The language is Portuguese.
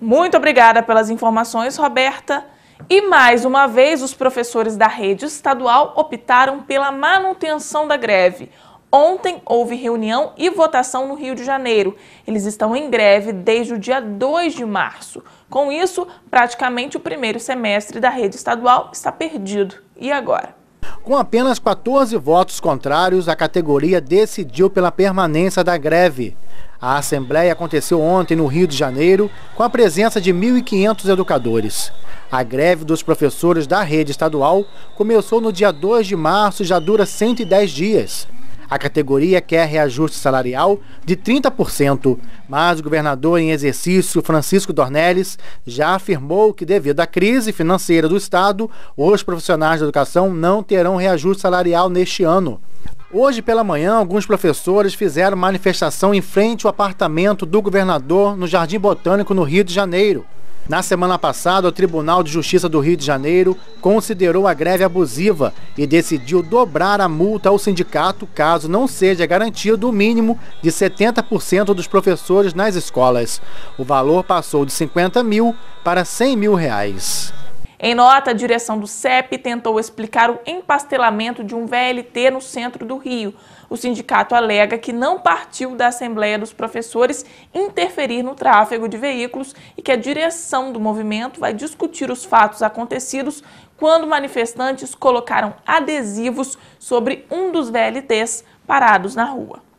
Muito obrigada pelas informações, Roberta. E mais uma vez, os professores da rede estadual optaram pela manutenção da greve. Ontem houve reunião e votação no Rio de Janeiro. Eles estão em greve desde o dia 2 de março. Com isso, praticamente o primeiro semestre da rede estadual está perdido. E agora? Com apenas 14 votos contrários, a categoria decidiu pela permanência da greve. A assembleia aconteceu ontem no Rio de Janeiro, com a presença de 1.500 educadores. A greve dos professores da rede estadual começou no dia 2 de março e já dura 110 dias. A categoria quer reajuste salarial de 30%, mas o governador em exercício, Francisco Dornelles, já afirmou que, devido à crise financeira do Estado, os profissionais da educação não terão reajuste salarial neste ano. Hoje pela manhã, alguns professores fizeram manifestação em frente ao apartamento do governador no Jardim Botânico, no Rio de Janeiro. Na semana passada, o Tribunal de Justiça do Rio de Janeiro considerou a greve abusiva e decidiu dobrar a multa ao sindicato caso não seja garantido o mínimo de 70% dos professores nas escolas. O valor passou de 50 mil para 100 mil reais. Em nota, a direção do CEP tentou explicar o empastelamento de um VLT no centro do Rio. O sindicato alega que não partiu da Assembleia dos Professores interferir no tráfego de veículos e que a direção do movimento vai discutir os fatos acontecidos quando manifestantes colocaram adesivos sobre um dos VLTs parados na rua.